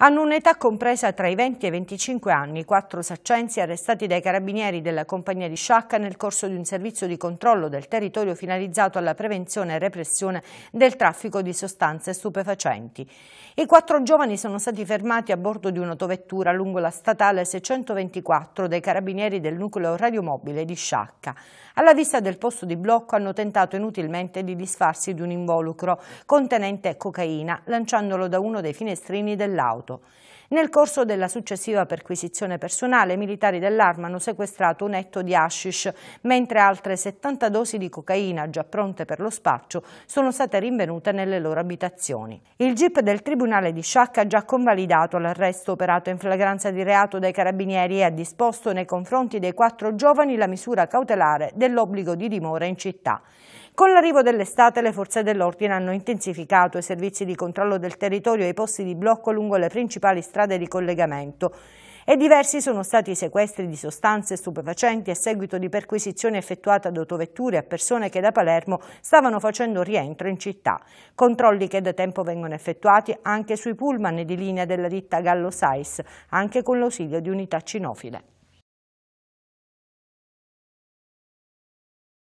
hanno un'età compresa tra i 20 e i 25 anni, quattro saccensi arrestati dai carabinieri della compagnia di Sciacca nel corso di un servizio di controllo del territorio finalizzato alla prevenzione e repressione del traffico di sostanze stupefacenti. I quattro giovani sono stati fermati a bordo di un'autovettura lungo la statale 624 dei carabinieri del nucleo radiomobile di Sciacca. Alla vista del posto di blocco hanno tentato inutilmente di disfarsi di un involucro contenente cocaina lanciandolo da uno dei finestrini dell'auto. Gracias. Nel corso della successiva perquisizione personale, i militari dell'arma hanno sequestrato un etto di hashish, mentre altre 70 dosi di cocaina già pronte per lo spaccio sono state rinvenute nelle loro abitazioni. Il GIP del Tribunale di Sciacca ha già convalidato l'arresto operato in flagranza di reato dai carabinieri e ha disposto nei confronti dei quattro giovani la misura cautelare dell'obbligo di dimora in città. Con l'arrivo dell'estate le forze dell'ordine hanno intensificato i servizi di controllo del territorio e i posti di blocco lungo le principali strade strade di collegamento e diversi sono stati i sequestri di sostanze stupefacenti a seguito di perquisizioni effettuate ad autovetture a persone che da Palermo stavano facendo rientro in città. Controlli che da tempo vengono effettuati anche sui pullman di linea della ditta Gallo Sais, anche con l'ausilio di unità cinofile.